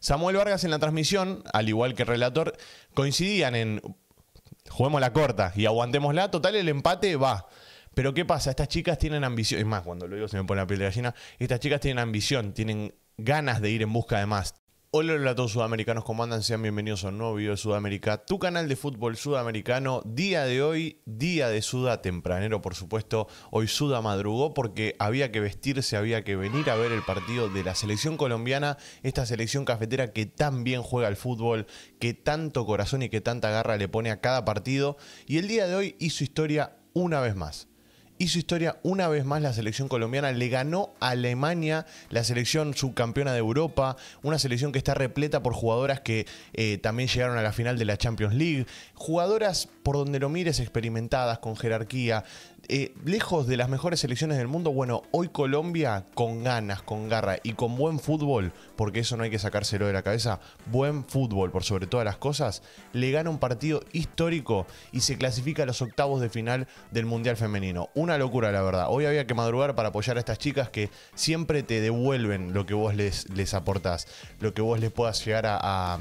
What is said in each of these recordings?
Samuel Vargas en la transmisión, al igual que el relator, coincidían en juguemos la corta y aguantémosla, total el empate va. Pero ¿qué pasa? Estas chicas tienen ambición, es más, cuando lo digo se me pone la piel de gallina, estas chicas tienen ambición, tienen ganas de ir en busca de más, Hola, a todos sudamericanos, ¿cómo andan? Sean bienvenidos a un nuevo video de Sudamérica, tu canal de fútbol sudamericano. Día de hoy, día de Suda tempranero, por supuesto. Hoy Suda madrugó porque había que vestirse, había que venir a ver el partido de la selección colombiana, esta selección cafetera que tan bien juega al fútbol, que tanto corazón y que tanta garra le pone a cada partido. Y el día de hoy hizo historia una vez más su historia una vez más la selección colombiana, le ganó a Alemania, la selección subcampeona de Europa, una selección que está repleta por jugadoras que eh, también llegaron a la final de la Champions League, jugadoras por donde lo mires experimentadas, con jerarquía, eh, lejos de las mejores selecciones del mundo, bueno, hoy Colombia con ganas, con garra y con buen fútbol, porque eso no hay que sacárselo de la cabeza, buen fútbol por sobre todas las cosas, le gana un partido histórico y se clasifica a los octavos de final del Mundial Femenino. Una locura, la verdad. Hoy había que madrugar para apoyar a estas chicas que siempre te devuelven lo que vos les, les aportás, lo que vos les puedas llegar a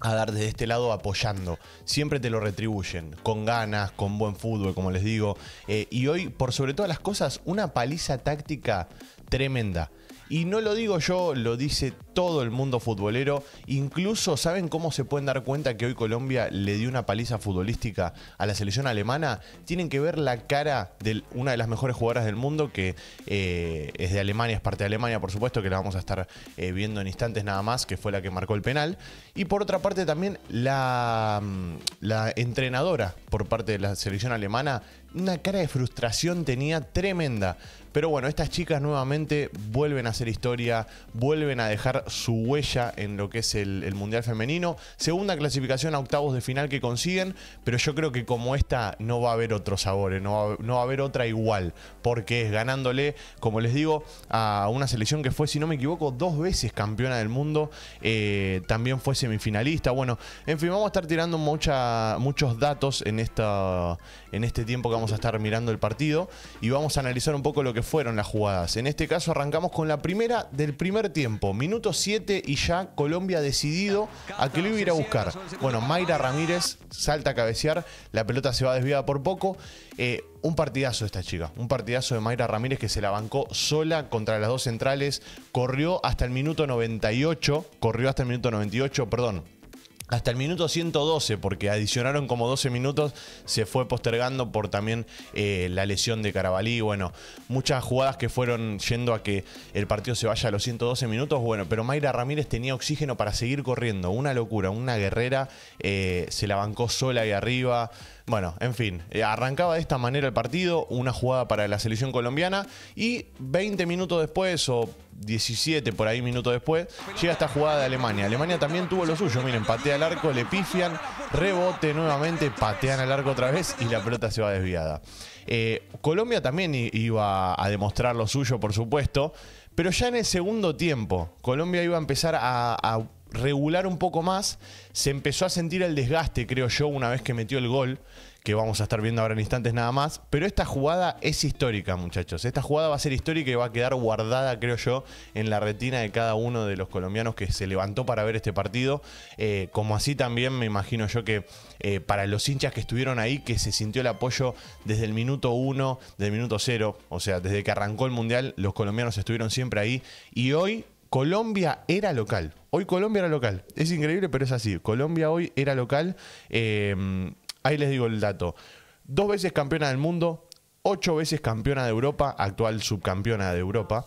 a dar desde este lado apoyando. Siempre te lo retribuyen, con ganas, con buen fútbol, como les digo. Eh, y hoy, por sobre todas las cosas, una paliza táctica tremenda. Y no lo digo yo, lo dice todo el mundo futbolero. Incluso, ¿saben cómo se pueden dar cuenta que hoy Colombia le dio una paliza futbolística a la selección alemana? Tienen que ver la cara de una de las mejores jugadoras del mundo, que eh, es de Alemania, es parte de Alemania, por supuesto, que la vamos a estar eh, viendo en instantes nada más, que fue la que marcó el penal. Y por otra parte también la, mm, la entrenadora por parte de la selección alemana, una cara de frustración tenía tremenda. Pero bueno, estas chicas nuevamente vuelven a hacer historia, vuelven a dejar su huella en lo que es el, Mundial Femenino. Segunda clasificación a octavos de final que consiguen, pero yo creo que como esta no va a haber otro sabor ¿eh? no va, no va a haber otra igual, porque es ganándole, como les digo, a una selección que fue, si no me equivoco, dos veces campeona del mundo, eh, también fue semifinalista. Bueno, en fin, vamos a estar tirando muchos datos en, esta, en este tiempo que vamos a estar mirando el partido y vamos a analizar un poco lo que fueron las jugadas. En este caso arrancamos con la primera del primer tiempo, minutos 7 y ya Colombia ha decidido a que lo iba a ir a buscar. Bueno, Mayra Ramírez salta a cabecear, la pelota se va desviada por poco. Eh, un partidazo de esta chica, un partidazo de Mayra Ramírez que se la bancó sola contra las dos centrales, corrió hasta el minuto 98, corrió hasta el minuto 98, perdón, hasta el minuto 112, porque adicionaron como 12 minutos, se fue postergando por también eh, la lesión de Carabalí. Bueno, muchas jugadas que fueron yendo a que el partido se vaya a los 112 minutos. Bueno, pero Mayra Ramírez tenía oxígeno para seguir corriendo. Una locura, una guerrera. Eh, se la bancó sola ahí arriba. Bueno, en fin, eh, arrancaba de esta manera el partido, una jugada para la selección colombiana y 20 minutos después o 17 por ahí minutos después llega esta jugada de Alemania. Alemania también tuvo lo suyo, miren, patea el arco, le pifian, rebote nuevamente, patean al arco otra vez y la pelota se va desviada. Eh, Colombia también iba a demostrar lo suyo, por supuesto, pero ya en el segundo tiempo Colombia iba a empezar a regular un poco más, se empezó a sentir el desgaste, creo yo, una vez que metió el gol, que vamos a estar viendo ahora en instantes nada más. Pero esta jugada es histórica, muchachos. Esta jugada va a ser histórica y va a quedar guardada, creo yo, en la retina de cada uno de los colombianos que se levantó para ver este partido. Eh, como así también me imagino yo que eh, para los hinchas que estuvieron ahí, que se sintió el apoyo desde el minuto 1, del minuto cero o sea, desde que arrancó el Mundial, los colombianos estuvieron siempre ahí. Y hoy Colombia era local. Hoy Colombia era local. Es increíble, pero es así. Colombia hoy era local. Eh, ahí les digo el dato. Dos veces campeona del mundo, ocho veces campeona de Europa, actual subcampeona de Europa.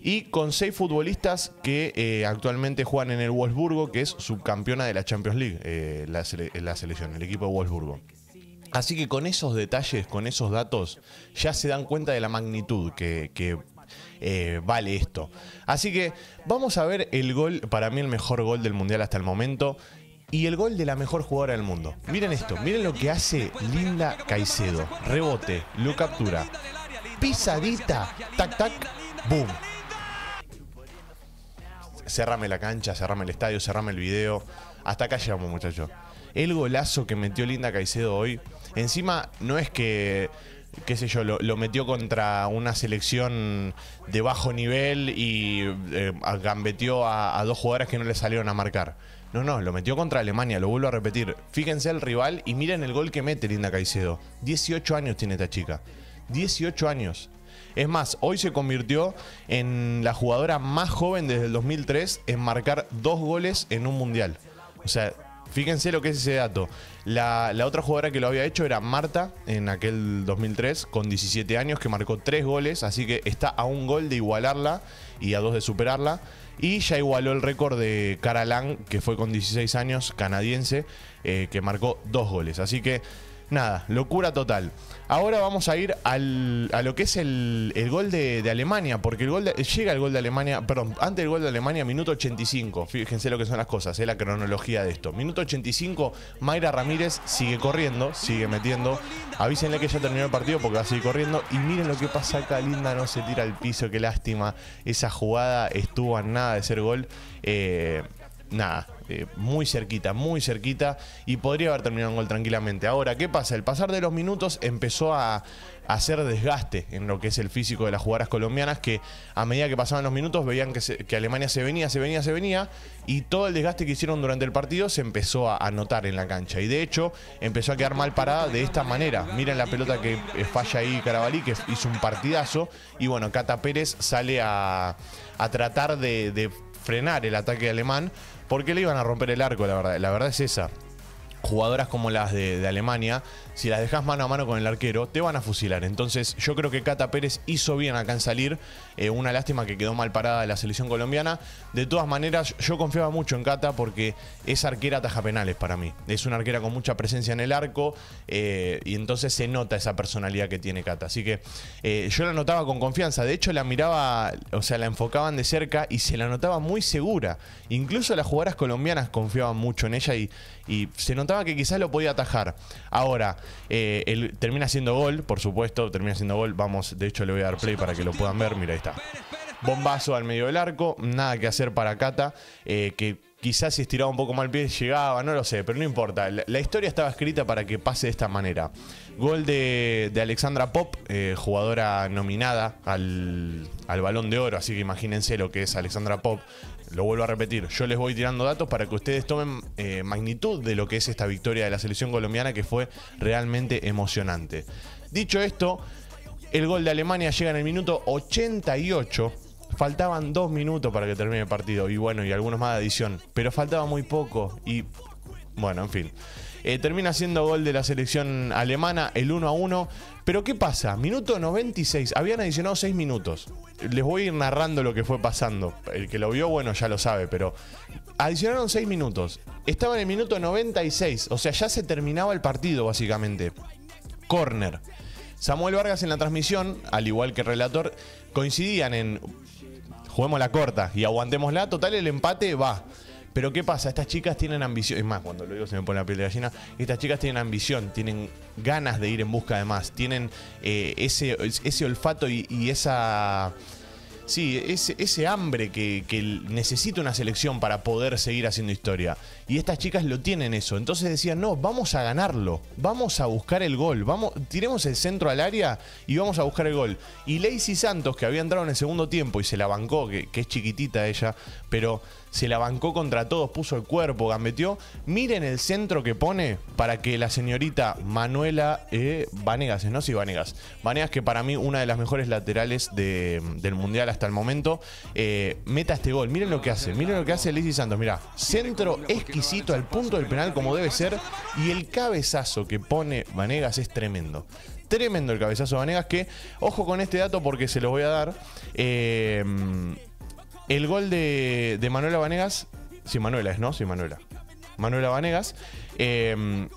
Y con seis futbolistas que eh, actualmente juegan en el Wolfsburgo, que es subcampeona de la Champions League, eh, la, selección, el equipo de Wolfsburgo. Así que con esos detalles, con esos datos, ya se dan cuenta de la magnitud que eh, vale esto. Así que vamos a ver el gol, para mí el mejor gol del Mundial hasta el momento. Y el gol de la mejor jugadora del mundo. Miren esto, miren lo que hace Linda Caicedo. Rebote, lo captura. Pisadita, tac, tac, boom cerrame la cancha, cerrame el estadio, cerrame el video. Hasta acá llegamos, muchachos. El golazo que metió Linda Caicedo hoy. Encima, no es que qué sé yo, lo, metió contra una selección de bajo nivel y eh, gambeteó a, dos jugadoras que no le salieron a marcar. No, no, lo metió contra Alemania, lo vuelvo a repetir. Fíjense el rival y miren el gol que mete Linda Caicedo. 18 años tiene esta chica. 18 años. Es más, hoy se convirtió en la jugadora más joven desde el 2003 en marcar dos goles en un mundial. O sea, Fíjense lo que es ese dato. La, otra jugadora que lo había hecho era Marta en aquel 2003, con 17 años, que marcó 3 goles, así que está a un gol de igualarla y a dos de superarla. Y ya igualó el récord de Cara Lang, que fue con 16 años, canadiense, eh, que marcó 2 goles. Así que Nada, locura total. Ahora vamos a ir al, a lo que es el, el gol de, Alemania, porque el gol llega el gol de Alemania, perdón, antes del gol de Alemania, minuto 85. Fíjense lo que son las cosas, es la cronología de esto. Minuto 85, Mayra Ramírez sigue corriendo, sigue metiendo. Avísenle que ya terminó el partido porque va a seguir corriendo. Y miren lo que pasa acá, Linda no se tira al piso, qué lástima. Esa jugada estuvo a nada de ser gol. Eh, nada, muy cerquita, muy cerquita y podría haber terminado un gol tranquilamente. Ahora, ¿qué pasa? El pasar de los minutos empezó a, hacer desgaste en lo que es el físico de las jugadoras colombianas que a medida que pasaban los minutos veían que, Alemania se venía, se venía, se venía y todo el desgaste que hicieron durante el partido se empezó a, notar en la cancha y de hecho empezó a quedar mal parada de esta manera. Miren la pelota que eh, falla ahí Carabalí que hizo un partidazo y bueno, Cata Pérez sale a, tratar de frenar el ataque alemán, ¿Por qué le iban a romper el arco, la verdad. La verdad es esa. Jugadoras como las de, de Alemania si las dejas mano a mano con el arquero, te van a fusilar. Entonces, yo creo que Cata Pérez hizo bien acá en salir. Eh, una lástima que quedó mal parada de la selección colombiana. De todas maneras, yo confiaba mucho en Cata porque es arquera taja penales para mí. Es una arquera con mucha presencia en el arco eh, y entonces se nota esa personalidad que tiene Cata. Así que eh, yo la notaba con confianza. De hecho, la miraba, o sea, la enfocaban de cerca y se la notaba muy segura. Incluso las jugadoras colombianas confiaban mucho en ella y, y se notaba que quizás lo podía atajar. Ahora, eh, termina siendo gol, por supuesto, termina siendo gol. Vamos, de hecho le voy a dar play para que lo puedan ver. Mira, ahí está. Bombazo al medio del arco, nada que hacer para Cata, eh, que quizás si estiraba un poco mal el pie llegaba, no lo sé, pero no importa. La, historia estaba escrita para que pase de esta manera. Gol de, Alexandra Pop, eh, jugadora nominada al, al balón de oro, así que imagínense lo que es Alexandra Pop. Lo vuelvo a repetir, yo les voy tirando datos para que ustedes tomen eh, magnitud de lo que es esta victoria de la selección colombiana que fue realmente emocionante. Dicho esto, el gol de Alemania llega en el minuto 88 faltaban dos minutos para que termine el partido. Y bueno, y algunos más de adición. Pero faltaba muy poco. Y bueno, en fin. Eh, termina siendo gol de la selección alemana, el 1 a 1. Pero ¿qué pasa? Minuto 96. Habían adicionado seis minutos. Les voy a ir narrando lo que fue pasando. El que lo vio, bueno, ya lo sabe, pero adicionaron seis minutos. Estaba en el minuto 96. O sea, ya se terminaba el partido, básicamente. Corner. Samuel Vargas en la transmisión, al igual que el relator, coincidían en juguemos la corta y aguantémosla, total el empate va. Pero ¿qué pasa? Estas chicas tienen ambición, es más, cuando lo digo se me pone la piel de gallina, estas chicas tienen ambición, tienen ganas de ir en busca de más, tienen eh, ese, ese olfato y esa Sí, ese, hambre que, necesita una selección para poder seguir haciendo historia. Y estas chicas lo tienen eso. Entonces decían, no, vamos a ganarlo. Vamos a buscar el gol. Vamos, tiremos el centro al área y vamos a buscar el gol. Y Lacey Santos, que había entrado en el segundo tiempo y se la bancó, que es chiquitita ella, pero se la bancó contra todos, puso el cuerpo, gambeteó. Miren el centro que pone para que la señorita Manuela eh, Vanegas, eh, ¿no? Sí, Vanegas. Vanegas, que para mí una de las mejores laterales del Mundial hasta el momento, eh, meta este gol. Miren lo que hace, miren lo que hace Lizzy Santos. mira centro exquisito al punto del penal como debe ser y el cabezazo que pone Vanegas es tremendo tremendo el cabezazo de Vanegas. Que ojo con este dato porque se lo voy a dar. Eh, el gol de, Manuela Vanegas, sí, Manuela es, ¿no? Sí, Manuela. Manuela Vanegas, em,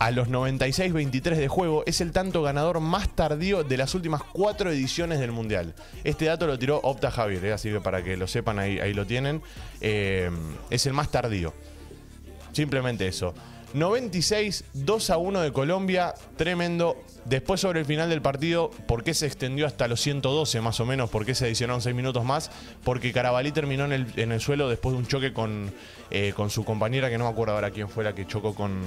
a los 96-23 de juego, es el tanto ganador más tardío de las últimas cuatro ediciones del Mundial. Este dato lo tiró Opta Javier, ¿eh? así que para que lo sepan, ahí, ahí lo tienen. Em, es el más tardío. Simplemente eso. 96, 2 a 1 de Colombia, tremendo. Después sobre el final del partido, ¿por qué se extendió hasta los 112 más o menos? ¿Por qué se adicionaron 6 minutos más? Porque Carabalí terminó en el, en el suelo después de un choque con, eh, con su compañera, que no me acuerdo ahora quién fue la que chocó con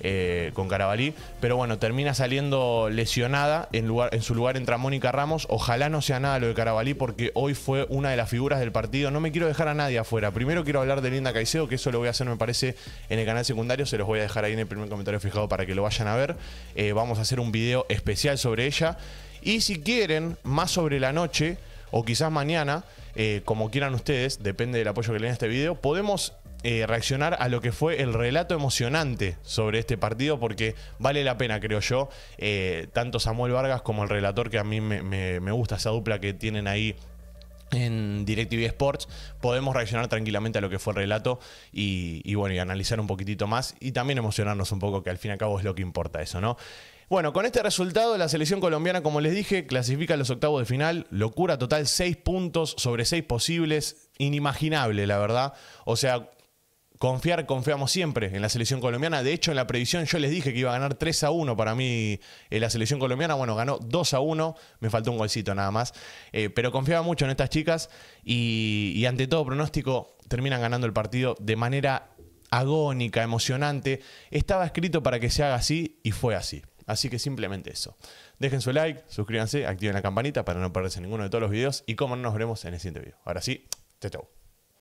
eh, con Carabalí. Pero bueno, termina saliendo lesionada. En, lugar, en su lugar entra Mónica Ramos. Ojalá no sea nada lo de Carabalí porque hoy fue una de las figuras del partido. No me quiero dejar a nadie afuera. Primero quiero hablar de Linda Caicedo, que eso lo voy a hacer, me parece, en el canal secundario. Se los voy a dejar ahí en el primer comentario fijado para que lo vayan a ver. Eh, vamos a hacer un video especial sobre ella. Y si quieren, más sobre la noche o quizás mañana, eh, como quieran ustedes, depende del apoyo que le den a este video, podemos eh, reaccionar a lo que fue el relato emocionante sobre este partido, porque vale la pena, creo yo, eh, tanto Samuel Vargas como el relator, que a mí me, gusta esa dupla que tienen ahí en DirecTV Sports podemos reaccionar tranquilamente a lo que fue el relato y, bueno, y analizar un poquitito más y también emocionarnos un poco, que al fin y al cabo es lo que importa eso, ¿no? Bueno, con este resultado, la selección colombiana, como les dije, clasifica a los octavos de final. Locura total, 6 puntos sobre 6 posibles. Inimaginable, la verdad. O sea, confiar, confiamos siempre en la selección colombiana. De hecho, en la previsión yo les dije que iba a ganar 3 a 1 para mí en eh, la selección colombiana. Bueno, ganó 2 a 1, me faltó un golcito nada más. Eh, pero confiaba mucho en estas chicas y, ante todo pronóstico terminan ganando el partido de manera agónica, emocionante. Estaba escrito para que se haga así y fue así. Así que simplemente eso. Dejen su like, suscríbanse, activen la campanita para no perderse ninguno de todos los videos y como no nos veremos en el siguiente video. Ahora sí, te chau.